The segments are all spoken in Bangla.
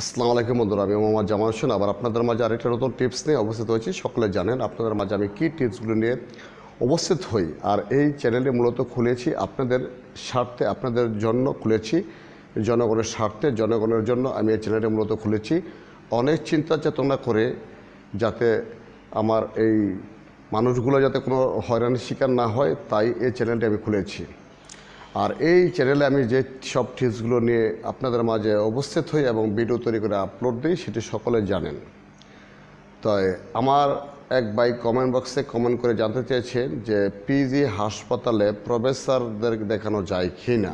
আসসালামু আলাইকুম বন্ধুরা আমি মোহাম্মদ জামাল হোসেন আবার আপনাদের মাঝে আরেকটা নতুন টিপস নিয়ে অবস্থিত হয়েছি সকলে জানেন আপনাদের মাঝে আমি কী টিপসগুলো নিয়ে অবস্থিত হই আর এই চ্যানেলটি মূলত খুলেছি আপনাদের স্বার্থে আপনাদের জন্য খুলেছি জনগণের স্বার্থে জনগণের জন্য আমি এই চ্যানেলটি মূলত খুলেছি অনেক চিন্তা চেতনা করে যাতে আমার এই মানুষগুলো যাতে কোনো হয়রানির শিকার না হয় তাই এই চ্যানেলটি আমি খুলেছি আর এই চ্যানেলে আমি যে সব টিপসগুলো নিয়ে আপনাদের মাঝে অবস্থিত হই এবং ভিডিও তৈরি করে আপলোড দিই সেটি সকলে জানেন তাই আমার এক ভাই কমেন্ট বক্সে কমেন্ট করে জানতে চেয়েছেন যে পিজি হাসপাতালে প্রফেসরদের দেখানো যায় কি না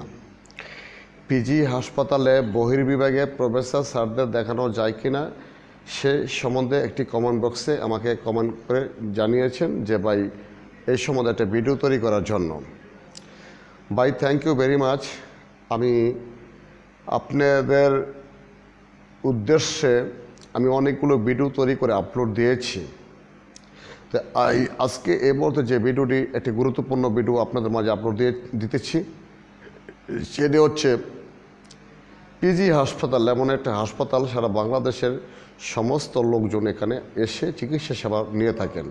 পিজি হাসপাতালে বহির্বিভাগে প্রফেসর স্যারদের দেখানো যায় কি না সে সম্বন্ধে একটি কমেন্ট বক্সে আমাকে কমেন্ট করে জানিয়েছেন যে ভাই এই সম্বন্ধে একটা ভিডিও তৈরি করার জন্য ভাই থ্যাংক ইউ ভেরি মাচ আমি আপনাদের উদ্দেশ্যে আমি অনেকগুলো ভিডিও তৈরি করে আপলোড দিয়েছি তো আজকে এ মুহূর্তে যে ভিডিওটি একটি গুরুত্বপূর্ণ ভিডিও আপনাদের মাঝে আপলোড দিয়ে দিতেছি সেটি হচ্ছে পিজি হাসপাতাল এমন একটা হাসপাতাল সারা বাংলাদেশের সমস্ত লোকজন এখানে এসে চিকিৎসা সেবা নিয়ে থাকেন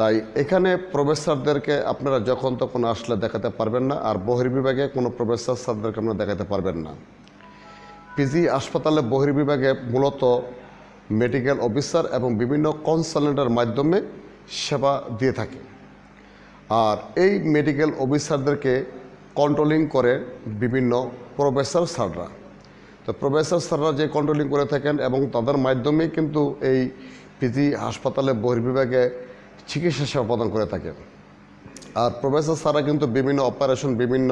তাই এখানে প্রফেসরদেরকে আপনারা যখন তখন আসলে দেখাতে পারবেন না আর বহির্বিভাগে কোনো প্রফেসর স্যারদেরকে আপনারা দেখাতে পারবেন না পিজি হাসপাতালে বহির্বিভাগে মূলত মেডিকেল অফিসার এবং বিভিন্ন কনসালটেন্টের মাধ্যমে সেবা দিয়ে থাকে আর এই মেডিকেল অফিসারদেরকে কন্ট্রোলিং করে বিভিন্ন প্রফেসর স্যাররা তো প্রফেসর স্যাররা যে কন্ট্রোলিং করে থাকেন এবং তাদের মাধ্যমে কিন্তু এই পিজি হাসপাতালে বহির্বিভাগে চিকিৎসা সেবা প্রদান করে থাকে আর প্রফেসর সারা কিন্তু বিভিন্ন অপারেশন বিভিন্ন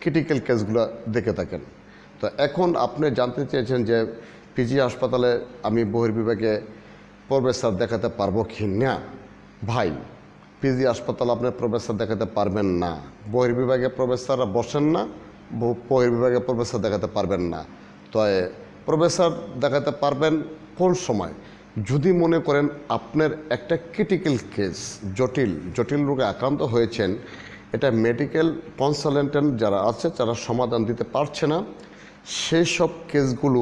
ক্রিটিক্যাল কেসগুলো দেখে থাকেন তো এখন আপনি জানতে চেয়েছেন যে পিজি হাসপাতালে আমি বহির্বিভাগে প্রফেসর দেখাতে পারবো কি না ভাই পিজি হাসপাতাল আপনার প্রফেসর দেখাতে পারবেন না বহির্বিভাগে প্রফেসররা বসেন না বহির্বিভাগে প্রফেসর দেখাতে পারবেন না তো প্রফেসর দেখাতে পারবেন কোন সময় যদি মনে করেন আপনার একটা ক্রিটিক্যাল কেস জটিল জটিল রোগে আক্রান্ত হয়েছেন এটা মেডিকেল কনসালটেন্ট যারা আছে যারা সমাধান দিতে পারছে না সেই সব কেসগুলো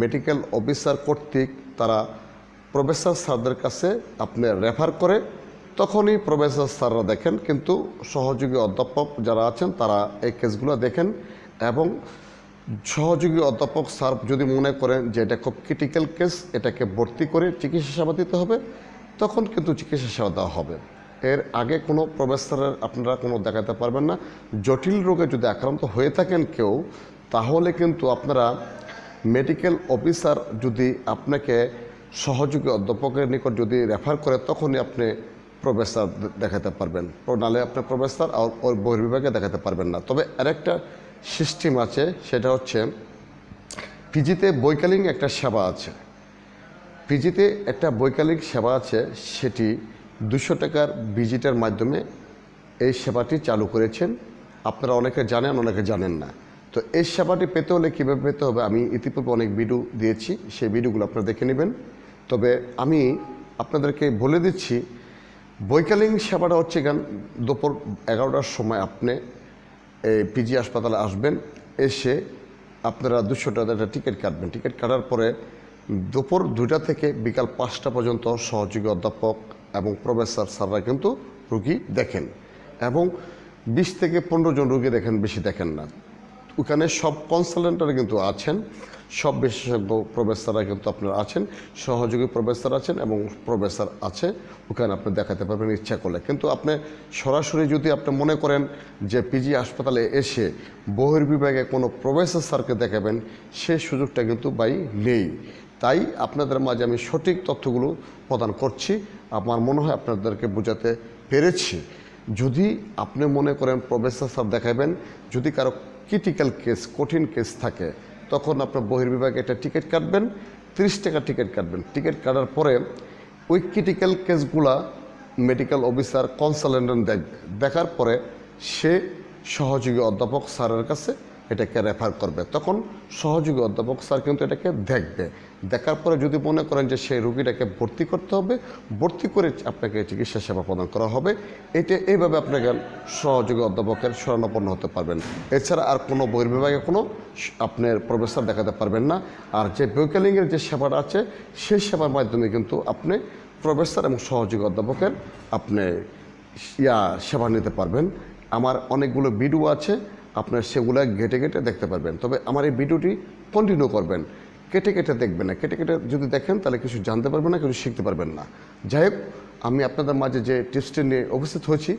মেডিকেল অফিসার কর্তৃক তারা প্রফেসর স্যারদের কাছে আপনি রেফার করে তখনই প্রফেসর স্যাররা দেখেন কিন্তু সহযোগী অধ্যাপক যারা আছেন তারা এই কেসগুলো দেখেন এবং সহযোগী অধ্যাপক স্যার যদি মনে করেন যে এটা খুব ক্রিটিক্যাল কেস এটাকে ভর্তি করে চিকিৎসা সেবা দিতে হবে তখন কিন্তু চিকিৎসা সেবা দেওয়া হবে এর আগে কোনো প্রবেশারের আপনারা কোনো দেখাতে পারবেন না জটিল রোগে যদি আক্রান্ত হয়ে থাকেন কেউ তাহলে কিন্তু আপনারা মেডিকেল অফিসার যদি আপনাকে সহযোগী অধ্যাপকের নিকট যদি রেফার করে তখনই আপনি প্রবেশার দেখাতে পারবেন নাহলে আপনি প্রবেশার আর ওর বহির্বিভাগে দেখাতে পারবেন না তবে আরেকটা সিস্টেম আছে সেটা হচ্ছে পিজিতে বৈকালীন একটা সেবা আছে পিজিতে একটা বৈকালীন সেবা আছে সেটি দুশো টাকার ভিজিটের মাধ্যমে এই সেবাটি চালু করেছেন আপনারা অনেকে জানেন অনেকে জানেন না তো এই সেবাটি পেতে হলে কীভাবে পেতে হবে আমি ইতিপূর্বে অনেক ভিডিও দিয়েছি সেই ভিডিওগুলো আপনারা দেখে নেবেন তবে আমি আপনাদেরকে বলে দিচ্ছি বৈকালীন সেবাটা হচ্ছে গান দুপুর এগারোটার সময় আপনি এই পিজি হাসপাতালে আসবেন এসে আপনারা দুশো টাকা একটা টিকিট কাটবেন টিকিট কাটার পরে দুপুর দুইটা থেকে বিকাল পাঁচটা পর্যন্ত সহযোগী অধ্যাপক এবং প্রফেসর স্যাররা কিন্তু রুগী দেখেন এবং বিশ থেকে পনেরো জন রুগী দেখেন বেশি দেখেন না ওখানে সব কনসালটেন্টরা কিন্তু আছেন সব বিশেষজ্ঞ প্রফেসররা কিন্তু আপনারা আছেন সহযোগী প্রফেসর আছেন এবং প্রফেসর আছে ওখানে আপনি দেখাতে পারবেন ইচ্ছা করলে কিন্তু আপনি সরাসরি যদি আপনি মনে করেন যে পিজি হাসপাতালে এসে বহির্বিভাগে কোনো প্রফেসর স্যারকে দেখাবেন সেই সুযোগটা কিন্তু বাই নেই তাই আপনাদের মাঝে আমি সঠিক তথ্যগুলো প্রদান করছি আমার মনে হয় আপনাদেরকে বোঝাতে পেরেছি যদি আপনি মনে করেন প্রফেসর স্যার দেখাবেন যদি কারো ক্রিটিক্যাল কেস কঠিন কেস থাকে তখন আপনার বহির্বিভাগে এটা টিকিট কাটবেন তিরিশ টাকা টিকিট কাটবেন টিকিট কাটার পরে ওই ক্রিটিক্যাল কেসগুলা মেডিকেল অফিসার কনসালটেন্ট দেখ দেখার পরে সে সহযোগী অধ্যাপক স্যারের কাছে এটাকে রেফার করবে তখন সহযোগী অধ্যাপক স্যার কিন্তু এটাকে দেখবে দেখার পরে যদি মনে করেন যে সেই রুগীটাকে ভর্তি করতে হবে ভর্তি করে আপনাকে চিকিৎসা সেবা প্রদান করা হবে এটা এইভাবে আপনাকে সহযোগী অধ্যাপকের শরণাপন্ন হতে পারবেন এছাড়া আর কোনো বহির্বিভাগে কোনো আপনার প্রবেশটা দেখাতে পারবেন না আর যে বৈকালিংয়ের যে সেবাটা আছে সেই সেবার মাধ্যমে কিন্তু আপনি প্রফেসর এবং সহযোগী অধ্যাপকের আপনি ইয়া সেবা নিতে পারবেন আমার অনেকগুলো ভিডিও আছে আপনার সেগুলো ঘেটে ঘেটে দেখতে পারবেন তবে আমার এই ভিডিওটি কন্টিনিউ করবেন কেটে কেটে দেখবেন না কেটে কেটে যদি দেখেন তাহলে কিছু জানতে পারবেন না কিছু শিখতে পারবেন না যাই হোক আমি আপনাদের মাঝে যে টিপসটি নিয়ে উপস্থিত হয়েছি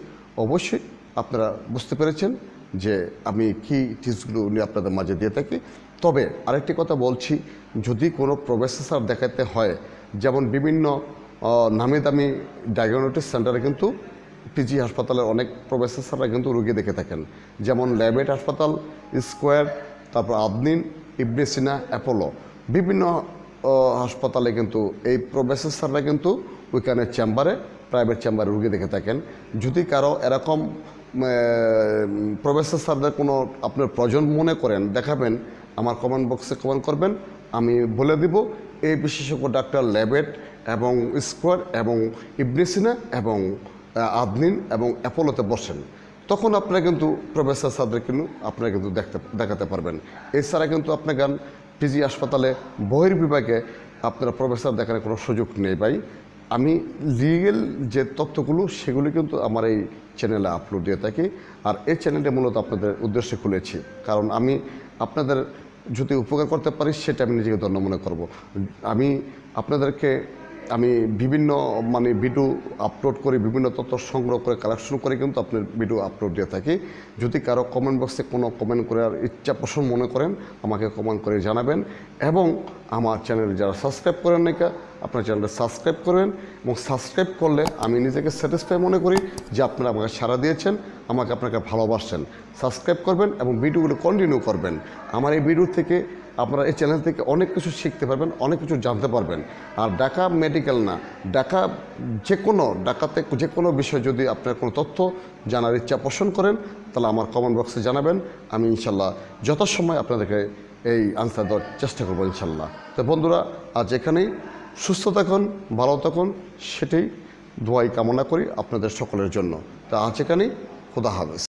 অবশ্যই আপনারা বুঝতে পেরেছেন যে আমি কি টিপসগুলো নিয়ে আপনাদের মাঝে দিয়ে থাকি তবে আরেকটি কথা বলছি যদি কোনো প্রবেসেসার দেখাতে হয় যেমন বিভিন্ন নামি দামি ডায়াগনোটিক সেন্টারে কিন্তু পিজি হাসপাতালের অনেক প্রবেসেসাররা কিন্তু রুগী দেখে থাকেন যেমন ল্যাবেট হাসপাতাল স্কোয়ার তারপর আবনিন ইবনেসিনা অ্যাপোলো বিভিন্ন হাসপাতালে কিন্তু এই প্রফেসর স্যাররা কিন্তু ওইখানে চেম্বারে প্রাইভেট চেম্বারে রুগী দেখে থাকেন যদি কারো এরকম প্রফেসর স্যারদের কোনো আপনার প্রয়োজন মনে করেন দেখাবেন আমার কমেন্ট বক্সে কমেন্ট করবেন আমি বলে দিব এই বিশেষজ্ঞ ডাক্তার ল্যাবেট এবং স্কোয়ার এবং ইবনেসিনা এবং আদনিন এবং অ্যাপোলোতে বসেন তখন আপনারা কিন্তু প্রফেসর সাদের কিন্তু আপনারা কিন্তু দেখতে দেখাতে পারবেন এছাড়া কিন্তু আপনার গান পিজি হাসপাতালে বহির্বিভাগে আপনারা প্রফেসর দেখার কোনো সুযোগ নেই ভাই আমি লিগেল যে তথ্যগুলো সেগুলি কিন্তু আমার এই চ্যানেলে আপলোড দিয়ে থাকি আর এই চ্যানেলটা মূলত আপনাদের উদ্দেশ্যে খুলেছি কারণ আমি আপনাদের যদি উপকার করতে পারি সেটা আমি নিজেকে ধন্য মনে করব আমি আপনাদেরকে আমি বিভিন্ন মানে ভিডিও আপলোড করে বিভিন্ন তথ্য সংগ্রহ করে কালেকশন করে কিন্তু আপনার ভিডিও আপলোড দিয়ে থাকি যদি কারো কমেন্ট বক্সে কোনো কমেন্ট করার ইচ্ছা পোষণ মনে করেন আমাকে কমেন্ট করে জানাবেন এবং আমার চ্যানেল যারা সাবস্ক্রাইব করেন নাকি আপনার চ্যানেলটা সাবস্ক্রাইব করবেন এবং সাবস্ক্রাইব করলে আমি নিজেকে স্যাটিসফাই মনে করি যে আপনারা আমাকে সাড়া দিয়েছেন আমাকে আপনাকে ভালোবাসছেন সাবস্ক্রাইব করবেন এবং ভিডিওগুলো কন্টিনিউ করবেন আমার এই ভিডিও থেকে আপনারা এই চ্যানেল থেকে অনেক কিছু শিখতে পারবেন অনেক কিছু জানতে পারবেন আর ডাকা মেডিকেল না ডাকা যে কোনো ডাকাতে যে কোনো বিষয়ে যদি আপনার কোনো তথ্য জানার ইচ্ছা পোষণ করেন তাহলে আমার কমেন্ট বক্সে জানাবেন আমি ইনশাল্লাহ যথাসময় আপনাদেরকে এই আনসার দেওয়ার চেষ্টা করবো ইনশাল্লাহ তো বন্ধুরা আজ এখানেই সুস্থ থাকুন ভালো থাকুন সেটাই দোয়াই কামনা করি আপনাদের সকলের জন্য তা আছে এখানেই খোদা হাফেজ